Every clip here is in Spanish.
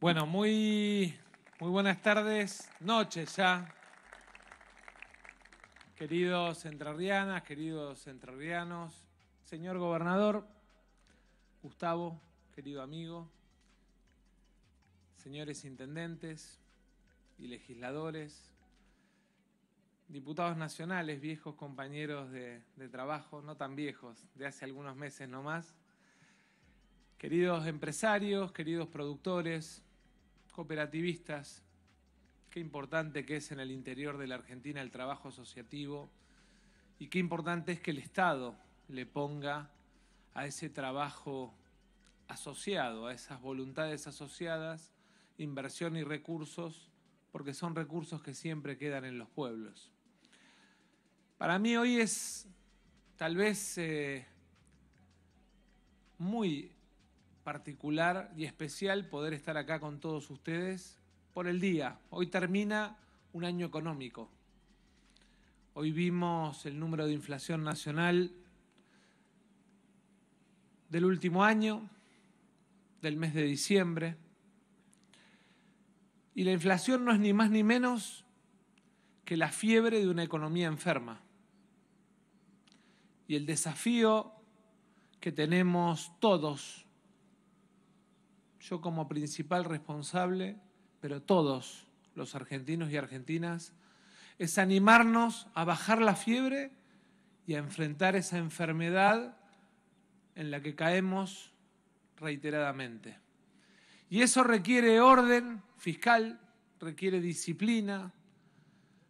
Bueno, muy, muy buenas tardes, noches ya. Queridos entrerrianas, queridos entrerrianos, señor gobernador, Gustavo, querido amigo, señores intendentes y legisladores, diputados nacionales, viejos compañeros de, de, trabajo, no tan viejos, de hace algunos meses nomás, queridos empresarios, queridos productores, Cooperativistas, qué importante que es en el interior de la Argentina el trabajo asociativo y qué importante es que el Estado le ponga a ese trabajo asociado, a esas voluntades asociadas, inversión y recursos, porque son recursos que siempre quedan en los pueblos. Para mí hoy es tal vez eh, muy particular y especial poder estar acá con todos ustedes por el día. Hoy termina un año económico. Hoy vimos el número de inflación nacional del último año, del mes de diciembre. Y la inflación no es ni más ni menos que la fiebre de una economía enferma. Y el desafío que tenemos todos yo como principal responsable, pero todos los argentinos y argentinas, es animarnos a bajar la fiebre y a enfrentar esa enfermedad en la que caemos reiteradamente. Y eso requiere orden fiscal, requiere disciplina,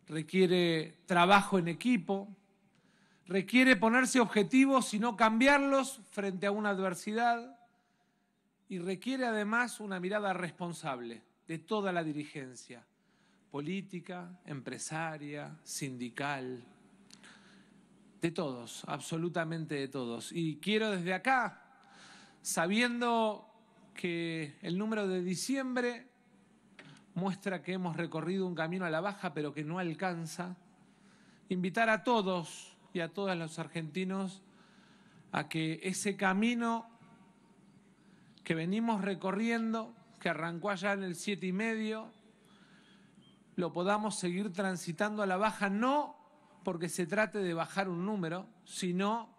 requiere trabajo en equipo, requiere ponerse objetivos y no cambiarlos frente a una adversidad, y requiere además una mirada responsable de toda la dirigencia, política, empresaria, sindical, de todos, absolutamente de todos. Y quiero desde acá, sabiendo que el número de diciembre muestra que hemos recorrido un camino a la baja, pero que no alcanza, invitar a todos y a todas los argentinos a que ese camino que venimos recorriendo, que arrancó allá en el siete y medio, lo podamos seguir transitando a la baja, no porque se trate de bajar un número, sino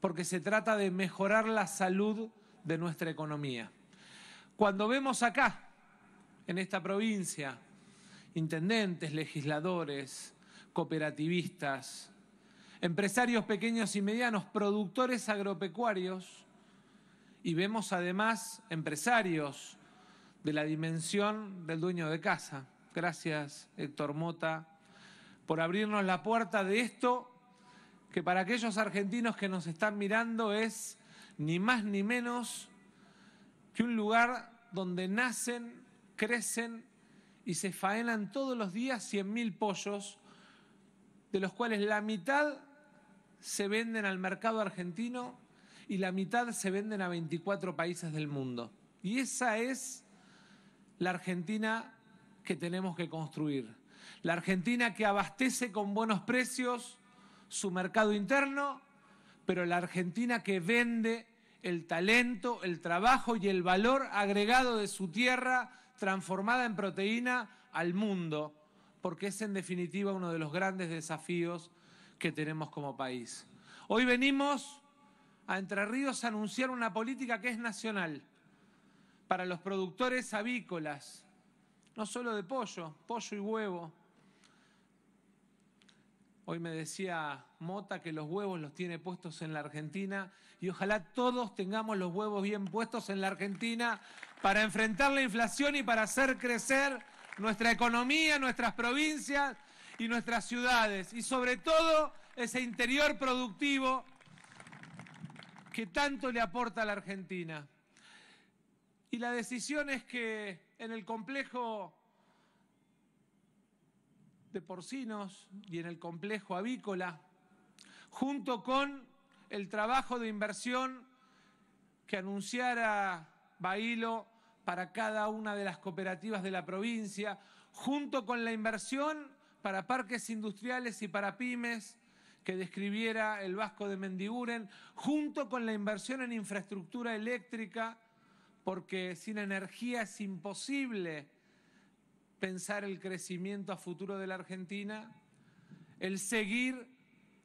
porque se trata de mejorar la salud de nuestra economía. Cuando vemos acá, en esta provincia, intendentes, legisladores, cooperativistas, empresarios pequeños y medianos, productores agropecuarios, y vemos además empresarios de la dimensión del dueño de casa. Gracias, Héctor Mota, por abrirnos la puerta de esto que para aquellos argentinos que nos están mirando es ni más ni menos que un lugar donde nacen, crecen y se faenan todos los días 100.000 pollos, de los cuales la mitad se venden al mercado argentino y la mitad se venden a 24 países del mundo. Y esa es la Argentina que tenemos que construir. La Argentina que abastece con buenos precios su mercado interno, pero la Argentina que vende el talento, el trabajo y el valor agregado de su tierra transformada en proteína al mundo, porque es en definitiva uno de los grandes desafíos que tenemos como país. Hoy venimos a Entre Ríos anunciar una política que es nacional para los productores avícolas, no solo de pollo, pollo y huevo. Hoy me decía Mota que los huevos los tiene puestos en la Argentina y ojalá todos tengamos los huevos bien puestos en la Argentina para enfrentar la inflación y para hacer crecer nuestra economía, nuestras provincias y nuestras ciudades y sobre todo ese interior productivo que tanto le aporta a la Argentina. Y la decisión es que en el complejo de porcinos y en el complejo avícola, junto con el trabajo de inversión que anunciara Bailo para cada una de las cooperativas de la provincia, junto con la inversión para parques industriales y para pymes, que describiera el Vasco de Mendiguren, junto con la inversión en infraestructura eléctrica, porque sin energía es imposible pensar el crecimiento a futuro de la Argentina, el seguir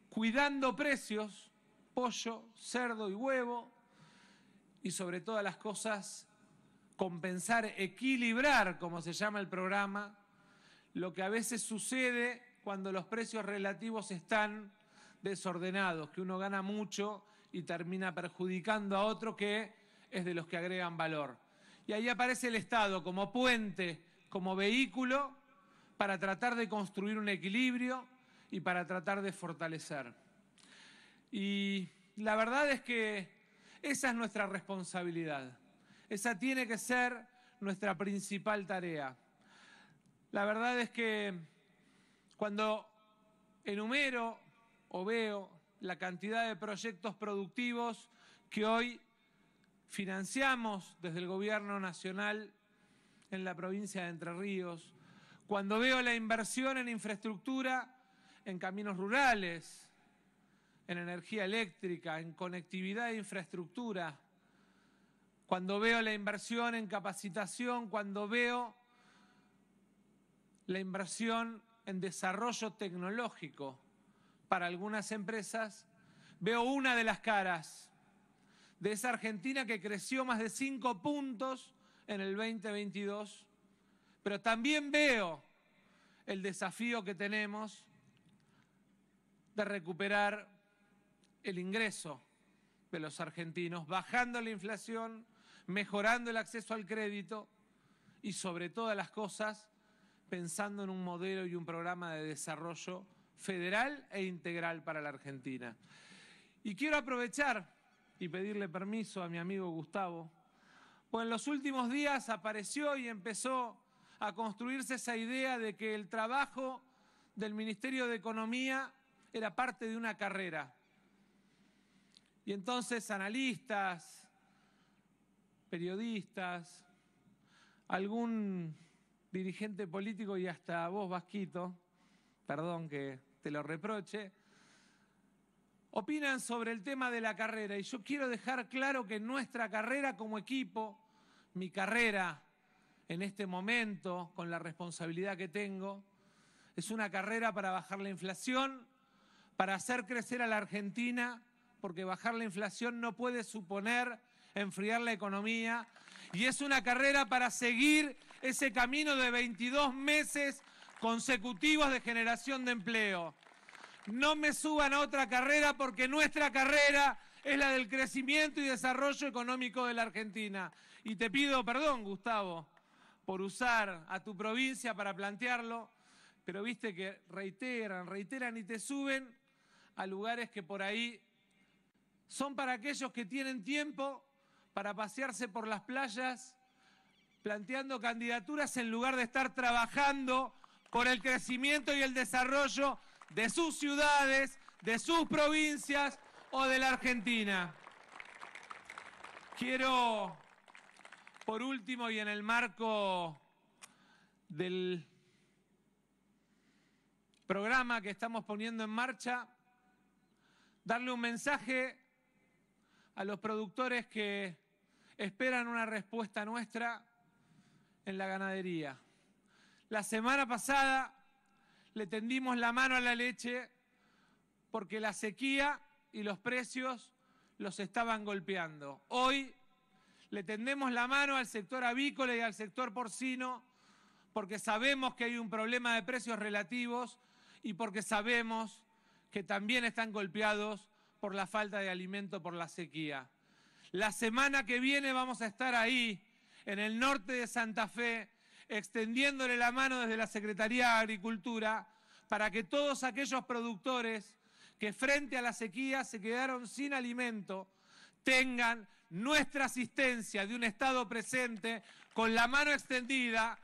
cuidando precios, pollo, cerdo y huevo, y sobre todas las cosas compensar, equilibrar, como se llama el programa, lo que a veces sucede cuando los precios relativos están desordenados, que uno gana mucho y termina perjudicando a otro que es de los que agregan valor. Y ahí aparece el Estado como puente, como vehículo para tratar de construir un equilibrio y para tratar de fortalecer. Y la verdad es que esa es nuestra responsabilidad. Esa tiene que ser nuestra principal tarea. La verdad es que cuando enumero o veo la cantidad de proyectos productivos que hoy financiamos desde el gobierno nacional en la provincia de Entre Ríos, cuando veo la inversión en infraestructura, en caminos rurales, en energía eléctrica, en conectividad e infraestructura, cuando veo la inversión en capacitación, cuando veo la inversión en desarrollo tecnológico, para algunas empresas, veo una de las caras de esa Argentina que creció más de cinco puntos en el 2022, pero también veo el desafío que tenemos de recuperar el ingreso de los argentinos, bajando la inflación, mejorando el acceso al crédito y sobre todas las cosas pensando en un modelo y un programa de desarrollo federal e integral para la Argentina. Y quiero aprovechar y pedirle permiso a mi amigo Gustavo, pues en los últimos días apareció y empezó a construirse esa idea de que el trabajo del Ministerio de Economía era parte de una carrera. Y entonces analistas, periodistas, algún dirigente político y hasta vos, Vasquito, perdón que te lo reproche, opinan sobre el tema de la carrera. Y yo quiero dejar claro que nuestra carrera como equipo, mi carrera en este momento, con la responsabilidad que tengo, es una carrera para bajar la inflación, para hacer crecer a la Argentina, porque bajar la inflación no puede suponer enfriar la economía, y es una carrera para seguir ese camino de 22 meses consecutivos de generación de empleo. No me suban a otra carrera porque nuestra carrera es la del crecimiento y desarrollo económico de la Argentina. Y te pido perdón, Gustavo, por usar a tu provincia para plantearlo, pero viste que reiteran, reiteran y te suben a lugares que por ahí son para aquellos que tienen tiempo para pasearse por las playas planteando candidaturas en lugar de estar trabajando por el crecimiento y el desarrollo de sus ciudades, de sus provincias o de la Argentina. Quiero, por último, y en el marco del programa que estamos poniendo en marcha, darle un mensaje a los productores que esperan una respuesta nuestra en la ganadería. La semana pasada le tendimos la mano a la leche porque la sequía y los precios los estaban golpeando. Hoy le tendemos la mano al sector avícola y al sector porcino porque sabemos que hay un problema de precios relativos y porque sabemos que también están golpeados por la falta de alimento, por la sequía. La semana que viene vamos a estar ahí, en el norte de Santa Fe, extendiéndole la mano desde la Secretaría de Agricultura para que todos aquellos productores que frente a la sequía se quedaron sin alimento tengan nuestra asistencia de un Estado presente con la mano extendida,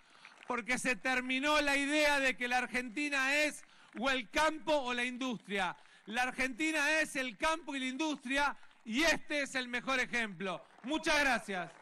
porque se terminó la idea de que la Argentina es o el campo o la industria. La Argentina es el campo y la industria y este es el mejor ejemplo. Muchas gracias.